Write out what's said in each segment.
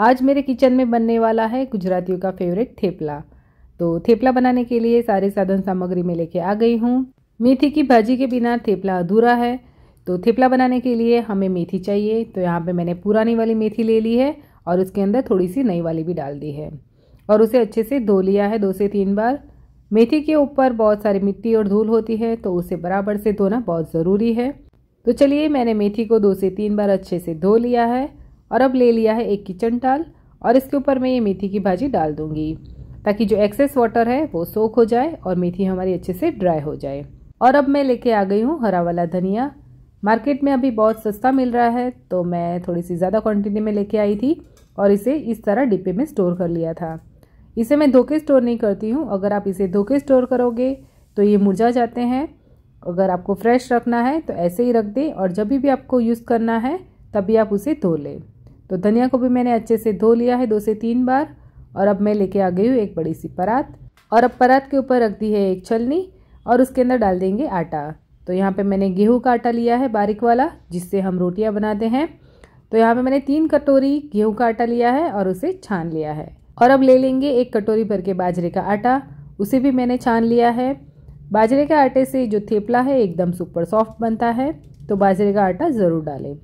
आज मेरे किचन में बनने वाला है गुजरातियों का फेवरेट थेपला तो थेपला बनाने के लिए सारे साधन सामग्री में लेके आ गई हूँ मेथी की भाजी के बिना थेपला अधूरा है तो थेपला बनाने के लिए हमें मेथी चाहिए तो यहाँ पे मैंने पुरानी वाली मेथी ले ली है और उसके अंदर थोड़ी सी नई वाली भी डाल दी है और उसे अच्छे से धो लिया है दो से तीन बार मेथी के ऊपर बहुत सारी मिट्टी और धूल होती है तो उसे बराबर से धोना बहुत ज़रूरी है तो चलिए मैंने मेथी को दो से तीन बार अच्छे से धो लिया है और अब ले लिया है एक किचन टाल और इसके ऊपर मैं ये मेथी की भाजी डाल दूंगी ताकि जो एक्सेस वाटर है वो सोख हो जाए और मेथी हमारी अच्छे से ड्राई हो जाए और अब मैं लेके आ गई हूँ हरा वाला धनिया मार्केट में अभी बहुत सस्ता मिल रहा है तो मैं थोड़ी सी ज़्यादा क्वांटिटी में लेके आई थी और इसे इस तरह डिब्बे में स्टोर कर लिया था इसे मैं धोखे स्टोर नहीं करती हूँ अगर आप इसे धोखे स्टोर करोगे तो ये मुरझा जाते हैं अगर आपको फ्रेश रखना है तो ऐसे ही रख दें और जब भी आपको यूज़ करना है तभी आप उसे धो लें तो धनिया को भी मैंने अच्छे से धो लिया है दो से तीन बार और अब मैं लेके आ गई हूँ एक बड़ी सी परात और अब परात के ऊपर रख दी है एक छलनी और उसके अंदर डाल देंगे आटा तो यहाँ पे मैंने गेहूं का आटा लिया है बारीक वाला जिससे हम रोटियाँ बनाते हैं तो यहाँ पे मैंने तीन कटोरी गेहूं का आटा लिया है और उसे छान लिया है और अब ले लेंगे एक कटोरी भर के बाजरे का आटा उसे भी मैंने छान लिया है बाजरे के आटे से जो थेपला है एकदम सुपर सॉफ्ट बनता है तो बाजरे का आटा ज़रूर डालें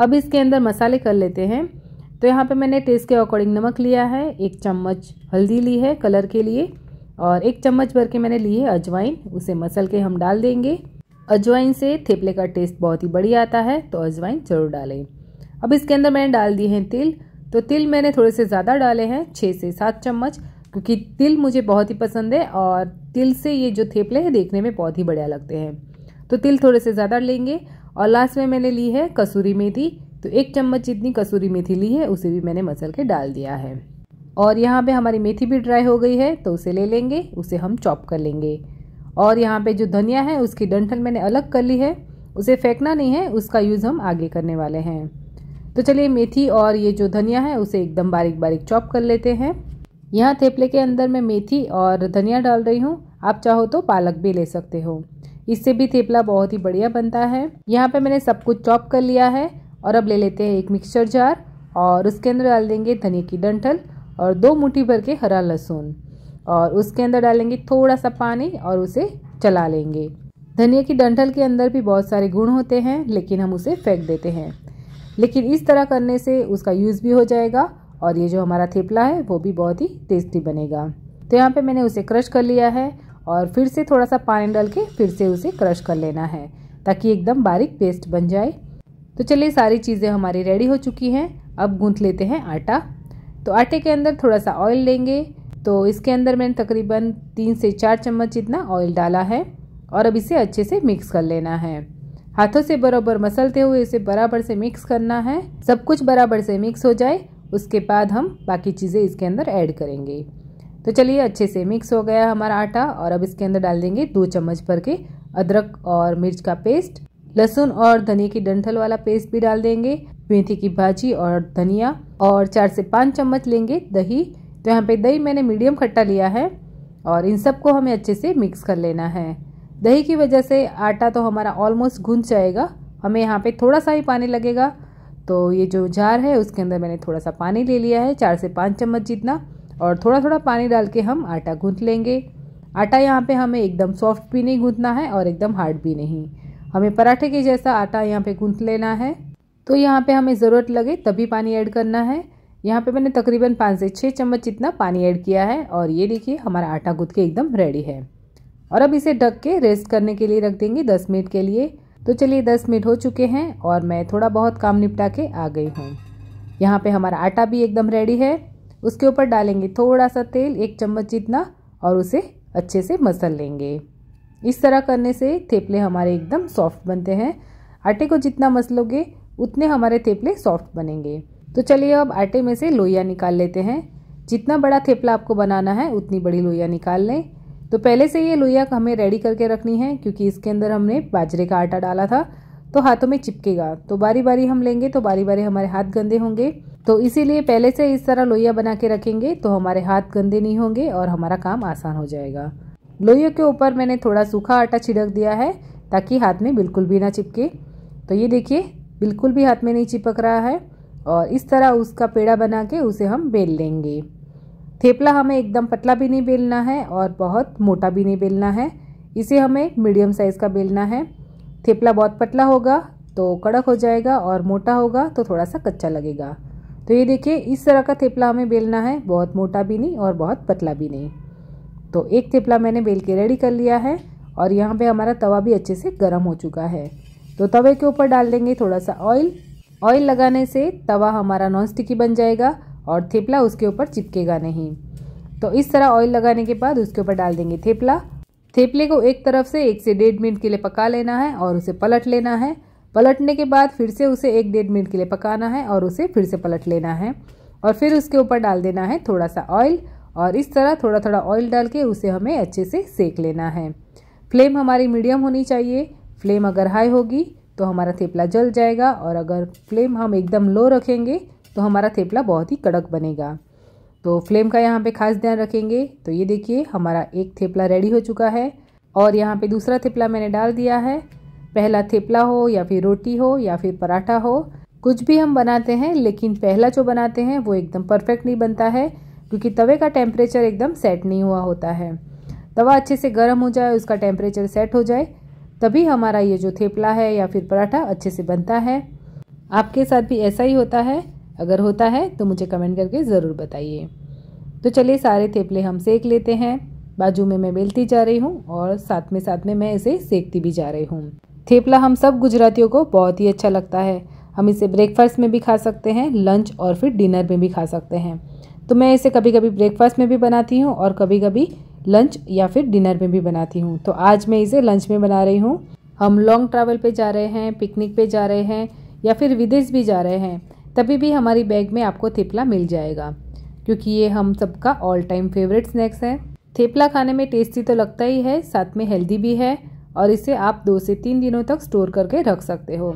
अब इसके अंदर मसाले कर लेते हैं तो यहाँ पे मैंने टेस्ट के अकॉर्डिंग नमक लिया है एक चम्मच हल्दी ली है कलर के लिए और एक चम्मच भर के मैंने ली है अजवाइन उसे मसल के हम डाल देंगे अजवाइन से थेपले का टेस्ट बहुत ही बढ़िया आता है तो अजवाइन ज़रूर डालें अब इसके अंदर मैंने डाल दिए हैं तिल तो तिल मैंने थोड़े से ज़्यादा डाले हैं छः से सात चम्मच क्योंकि तिल मुझे बहुत ही पसंद है और तिल से ये जो थेपले हैं देखने में बहुत ही बढ़िया लगते हैं तो तिल थोड़े से ज़्यादा लेंगे और लास्ट में मैंने ली है कसूरी मेथी तो एक चम्मच जितनी कसूरी मेथी ली है उसे भी मैंने मसल के डाल दिया है और यहाँ पे हमारी मेथी भी ड्राई हो गई है तो उसे ले लेंगे उसे हम चॉप कर लेंगे और यहाँ पे जो धनिया है उसकी डंठल मैंने अलग कर ली है उसे फेंकना नहीं है उसका यूज़ हम आगे करने वाले हैं तो चलिए मेथी और ये जो धनिया है उसे एकदम बारीक बारीक चॉप कर लेते हैं यहाँ थेपले के अंदर मैं मेथी और धनिया डाल रही हूँ आप चाहो तो पालक भी ले सकते हो इससे भी थेपला बहुत ही बढ़िया बनता है यहाँ पे मैंने सब कुछ चॉप कर लिया है और अब ले लेते हैं एक मिक्सचर जार और उसके अंदर डाल देंगे धनिया की डंठल और दो मुठ्ठी भर के हरा लहसुन और उसके अंदर डालेंगे थोड़ा सा पानी और उसे चला लेंगे धनिया की डंठल के अंदर भी बहुत सारे गुण होते हैं लेकिन हम उसे फेंक देते हैं लेकिन इस तरह करने से उसका यूज़ भी हो जाएगा और ये जो हमारा थेपला है वो भी बहुत ही टेस्टी बनेगा तो यहाँ पे मैंने उसे क्रश कर लिया है और फिर से थोड़ा सा पानी डाल के फिर से उसे क्रश कर लेना है ताकि एकदम बारीक पेस्ट बन जाए तो चलिए सारी चीज़ें हमारी रेडी हो चुकी हैं अब गूँथ लेते हैं आटा तो आटे के अंदर थोड़ा सा ऑयल लेंगे तो इसके अंदर मैंने तकरीबन तीन से चार चम्मच इतना ऑयल डाला है और अब इसे अच्छे से मिक्स कर लेना है हाथों से बराबर मसलते हुए इसे बराबर से मिक्स करना है सब कुछ बराबर से मिक्स हो जाए उसके बाद हम बाकी चीज़ें इसके अंदर ऐड करेंगे तो चलिए अच्छे से मिक्स हो गया हमारा आटा और अब इसके अंदर डाल देंगे दो चम्मच भर के अदरक और मिर्च का पेस्ट लहसुन और धनिया की डंठल वाला पेस्ट भी डाल देंगे मेथी की भाजी और धनिया और चार से पाँच चम्मच लेंगे दही तो यहाँ पे दही मैंने मीडियम खट्टा लिया है और इन सबको हमें अच्छे से मिक्स कर लेना है दही की वजह से आटा तो हमारा ऑलमोस्ट घुन जाएगा हमें यहाँ पे थोड़ा सा ही पानी लगेगा तो ये जो जार है उसके अंदर मैंने थोड़ा सा पानी ले लिया है चार से पाँच चम्मच जितना और थोड़ा थोड़ा पानी डाल के हम आटा गूँथ लेंगे आटा यहाँ पे हमें एकदम सॉफ्ट भी नहीं गूँथना है और एकदम हार्ड भी नहीं हमें पराठे के जैसा आटा यहाँ पे गूँथ लेना है तो यहाँ पे हमें ज़रूरत लगे तभी पानी ऐड करना है यहाँ पे मैंने तकरीबन पाँच से छः चम्मच इतना पानी ऐड किया है और ये देखिए हमारा आटा गूँथ के एकदम रेडी है और अब इसे ढक के रेस्ट करने के लिए रख देंगे दस मिनट के लिए तो चलिए दस मिनट हो चुके हैं और मैं थोड़ा बहुत काम निपटा के आ गई हूँ यहाँ पर हमारा आटा भी एकदम रेडी है उसके ऊपर डालेंगे थोड़ा सा तेल एक चम्मच जितना और उसे अच्छे से मसल लेंगे इस तरह करने से थेपले हमारे एकदम सॉफ्ट बनते हैं आटे को जितना मसलोगे उतने हमारे थेपले सॉफ्ट बनेंगे तो चलिए अब आटे में से लोइया निकाल लेते हैं जितना बड़ा थेपला आपको बनाना है उतनी बड़ी लोइया निकाल लें तो पहले से ये लोइया हमें रेडी करके रखनी है क्योंकि इसके अंदर हमने बाजरे का आटा डाला था तो हाथों में चिपकेगा तो बारी बारी हम लेंगे तो बारी बारी हमारे हाथ गंदे होंगे तो इसीलिए पहले से इस तरह लोहिया बना के रखेंगे तो हमारे हाथ गंदे नहीं होंगे और हमारा काम आसान हो जाएगा लोहिया के ऊपर मैंने थोड़ा सूखा आटा छिड़क दिया है ताकि हाथ में बिल्कुल भी ना चिपके तो ये देखिए बिल्कुल भी हाथ में नहीं चिपक रहा है और इस तरह उसका पेड़ा बना के उसे हम बेल लेंगे थेपला हमें एकदम पतला भी नहीं बेलना है और बहुत मोटा भी नहीं बेलना है इसे हमें मीडियम साइज़ का बेलना है थेपला बहुत पतला होगा तो कड़क हो जाएगा और मोटा होगा तो थोड़ा सा कच्चा लगेगा तो ये देखिए इस तरह का थेपला हमें बेलना है बहुत मोटा भी नहीं और बहुत पतला भी नहीं तो एक थेपला मैंने बेल के रेडी कर लिया है और यहाँ पे हमारा तवा भी अच्छे से गर्म हो चुका है तो तवे के ऊपर डाल देंगे थोड़ा सा ऑयल ऑयल लगाने से तवा हमारा नॉन स्टिकी बन जाएगा और थेपला उसके ऊपर चिपकेगा नहीं तो इस तरह ऑयल लगाने के बाद उसके ऊपर डाल देंगे थेपला थेपले को एक तरफ से एक से डेढ़ मिनट के लिए पका लेना है और उसे पलट लेना है पलटने के बाद फिर से उसे एक डेढ़ मिनट के लिए पकाना है और उसे फिर से पलट लेना है और फिर उसके ऊपर डाल देना है थोड़ा सा ऑयल और इस तरह थोड़ा थोड़ा ऑयल डाल के उसे हमें अच्छे से सेक लेना है फ्लेम हमारी मीडियम होनी चाहिए फ्लेम अगर हाई होगी तो हमारा थेपला जल जाएगा और अगर फ्लेम हम एकदम लो रखेंगे तो हमारा थेपला बहुत ही कड़क बनेगा तो फ्लेम का यहाँ पे खास ध्यान रखेंगे तो ये देखिए हमारा एक थेपला रेडी हो चुका है और यहाँ पे दूसरा थेपला मैंने डाल दिया है पहला थेपला हो या फिर रोटी हो या फिर पराठा हो कुछ भी हम बनाते हैं लेकिन पहला जो बनाते हैं वो एकदम परफेक्ट नहीं बनता है क्योंकि तवे का टेम्परेचर एकदम सेट नहीं हुआ होता है तवा अच्छे से गर्म हो जाए उसका टेम्परेचर सेट हो जाए तभी हमारा ये जो थेपला है या फिर पराठा अच्छे से बनता है आपके साथ भी ऐसा ही होता है अगर होता है तो मुझे कमेंट करके ज़रूर बताइए तो चलिए सारे थेपले हम सेक लेते हैं बाजू में मैं बेलती जा रही हूँ और साथ में साथ में मैं इसे सेकती भी जा रही हूँ थेपला हम सब गुजरातियों को बहुत ही अच्छा लगता है हम इसे ब्रेकफास्ट में भी खा सकते हैं लंच और फिर डिनर में भी खा सकते हैं तो मैं इसे कभी कभी ब्रेकफास्ट में भी बनाती हूँ और कभी कभी लंच या फिर डिनर में भी बनाती हूँ तो आज मैं इसे लंच में बना रही हूँ हम लॉन्ग ट्रैवल पे जा रहे हैं पिकनिक पे जा रहे हैं या फिर विदेश भी जा रहे हैं तभी भी हमारी बैग में आपको थेपला मिल जाएगा क्योंकि ये हम सबका ऑल टाइम फेवरेट स्नैक्स है थेपला खाने में टेस्टी तो लगता ही है साथ में हेल्दी भी है और इसे आप दो से तीन दिनों तक स्टोर करके रख सकते हो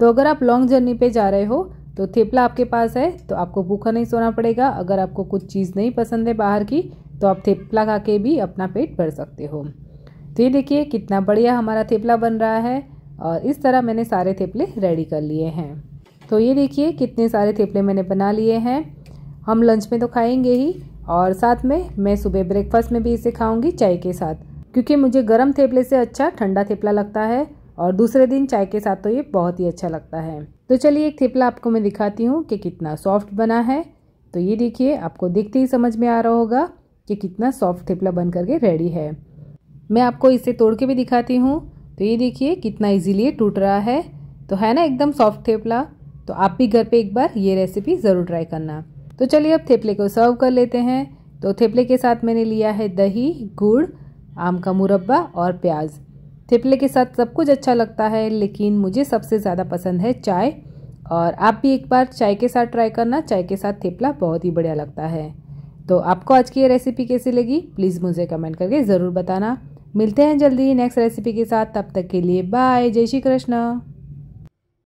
तो अगर आप लॉन्ग जर्नी पे जा रहे हो तो थेपला आपके पास है तो आपको भूखा नहीं सोना पड़ेगा अगर आपको कुछ चीज़ नहीं पसंद है बाहर की तो आप थेपला खा के भी अपना पेट भर सकते हो तो ये देखिए कितना बढ़िया हमारा थेपला बन रहा है और इस तरह मैंने सारे थेपले रेडी कर लिए हैं तो ये देखिए कितने सारे थेपले मैंने बना लिए हैं हम लंच में तो खाएंगे ही और साथ में मैं सुबह ब्रेकफास्ट में भी इसे खाऊंगी चाय के साथ क्योंकि मुझे गर्म थेपले से अच्छा ठंडा थेपला लगता है और दूसरे दिन चाय के साथ तो ये बहुत ही अच्छा लगता है तो चलिए एक थेपला आपको मैं दिखाती हूँ कि कितना सॉफ्ट बना है तो ये देखिए आपको देखते ही समझ में आ रहा होगा कि कितना सॉफ्ट थेपला बन करके रेडी है मैं आपको इसे तोड़ के भी दिखाती हूँ तो ये देखिए कितना इजीली टूट रहा है तो है ना एकदम सॉफ्ट थेपला तो आप भी घर पे एक बार ये रेसिपी ज़रूर ट्राई करना तो चलिए अब थेपले को सर्व कर लेते हैं तो थेपले के साथ मैंने लिया है दही गुड़ आम का मुरब्बा और प्याज थेपले के साथ सब कुछ अच्छा लगता है लेकिन मुझे सबसे ज़्यादा पसंद है चाय और आप भी एक बार चाय के साथ ट्राई करना चाय के साथ थेपला बहुत ही बढ़िया लगता है तो आपको आज की ये रेसिपी कैसी लगी प्लीज़ मुझे कमेंट करके ज़रूर बताना मिलते हैं जल्दी नेक्स्ट रेसिपी के साथ तब तक के लिए बाय जय श्री कृष्ण